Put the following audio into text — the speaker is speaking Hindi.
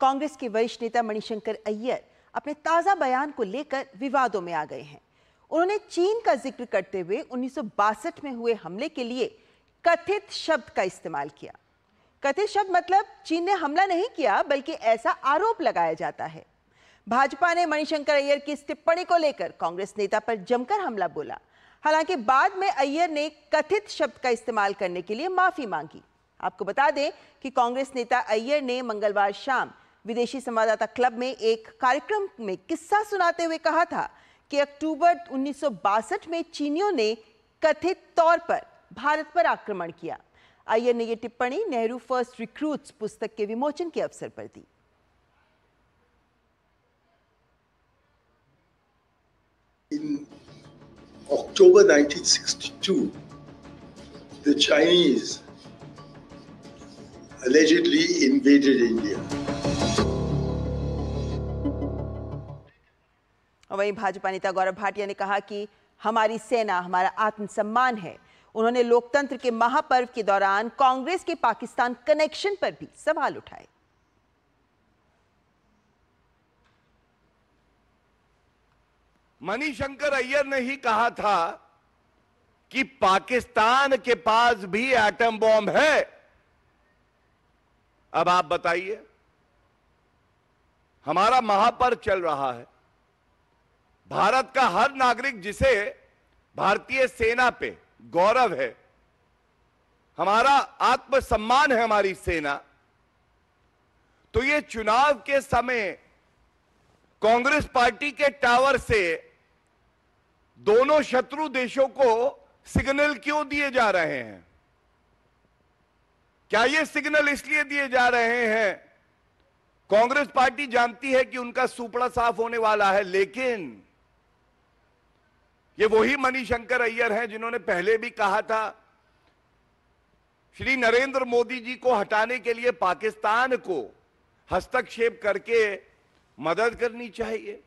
कांग्रेस के वरिष्ठ नेता मणिशंकर अय्यर अपने ताज़ा बयान को लेकर विवादों में आ गए हैं उन्होंने चीन का जिक्र करते हुए उन्नीस में हुए हमले के लिए कथित शब्द का इस्तेमाल किया कथित शब्द मतलब चीन ने हमला नहीं किया बल्कि ऐसा आरोप लगाया जाता है भाजपा ने मणिशंकर अय्यर की इस टिप्पणी को लेकर कांग्रेस नेता पर जमकर हमला बोला हालांकि बाद में अय्यर ने कथित शब्द का इस्तेमाल करने के लिए माफी मांगी आपको बता दें कि कांग्रेस नेता अय्यर ने मंगलवार शाम विदेशी संवाददाता क्लब में एक कार्यक्रम में किस्सा सुनाते हुए कहा था कि अक्टूबर उन्नीस में चीनियों ने कथित तौर पर भारत पर आक्रमण किया आइए ने यह टिप्पणी नेहरू फर्स्ट रिक्रूट्स पुस्तक के विमोचन के अवसर पर दी In October 1962, the Chinese allegedly invaded India. और वहीं भाजपा नेता गौरव भाटिया ने कहा कि हमारी सेना हमारा आत्मसम्मान है उन्होंने लोकतंत्र के महापर्व के दौरान कांग्रेस के पाकिस्तान कनेक्शन पर भी सवाल उठाए मणिशंकर अय्यर ने ही कहा था कि पाकिस्तान के पास भी एटम बॉम्ब है अब आप बताइए हमारा महापर्व चल रहा है भारत का हर नागरिक जिसे भारतीय सेना पे गौरव है हमारा आत्मसम्मान है हमारी सेना तो ये चुनाव के समय कांग्रेस पार्टी के टावर से दोनों शत्रु देशों को सिग्नल क्यों दिए जा रहे हैं क्या ये सिग्नल इसलिए दिए जा रहे हैं कांग्रेस पार्टी जानती है कि उनका सुपड़ा साफ होने वाला है लेकिन ये वही मणिशंकर अय्यर हैं जिन्होंने पहले भी कहा था श्री नरेंद्र मोदी जी को हटाने के लिए पाकिस्तान को हस्तक्षेप करके मदद करनी चाहिए